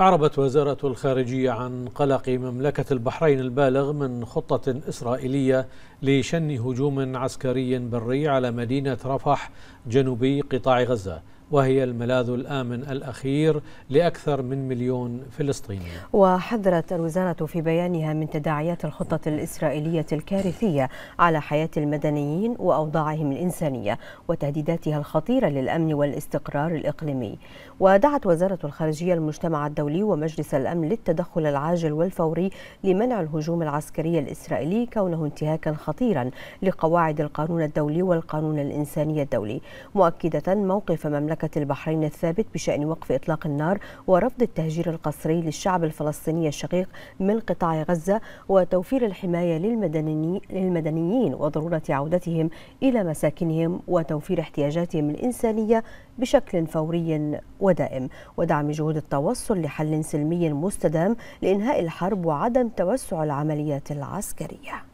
أعربت وزارة الخارجية عن قلق مملكة البحرين البالغ من خطة إسرائيلية لشن هجوم عسكري بري على مدينة رفح جنوبي قطاع غزة وهي الملاذ الآمن الأخير لأكثر من مليون فلسطيني وحذرت الوزارة في بيانها من تداعيات الخطة الإسرائيلية الكارثية على حياة المدنيين وأوضاعهم الإنسانية وتهديداتها الخطيرة للأمن والاستقرار الإقليمي ودعت وزارة الخارجية المجتمع الدولي ومجلس الأمن للتدخل العاجل والفوري لمنع الهجوم العسكري الإسرائيلي كونه انتهاكا خطيرا لقواعد القانون الدولي والقانون الإنساني الدولي مؤكدة موقف مملكة مشاركة البحرين الثابت بشأن وقف إطلاق النار ورفض التهجير القسري للشعب الفلسطيني الشقيق من قطاع غزة وتوفير الحماية للمدنيين وضرورة عودتهم إلى مساكنهم وتوفير احتياجاتهم الإنسانية بشكل فوري ودائم ودعم جهود التوصل لحل سلمي مستدام لإنهاء الحرب وعدم توسع العمليات العسكرية.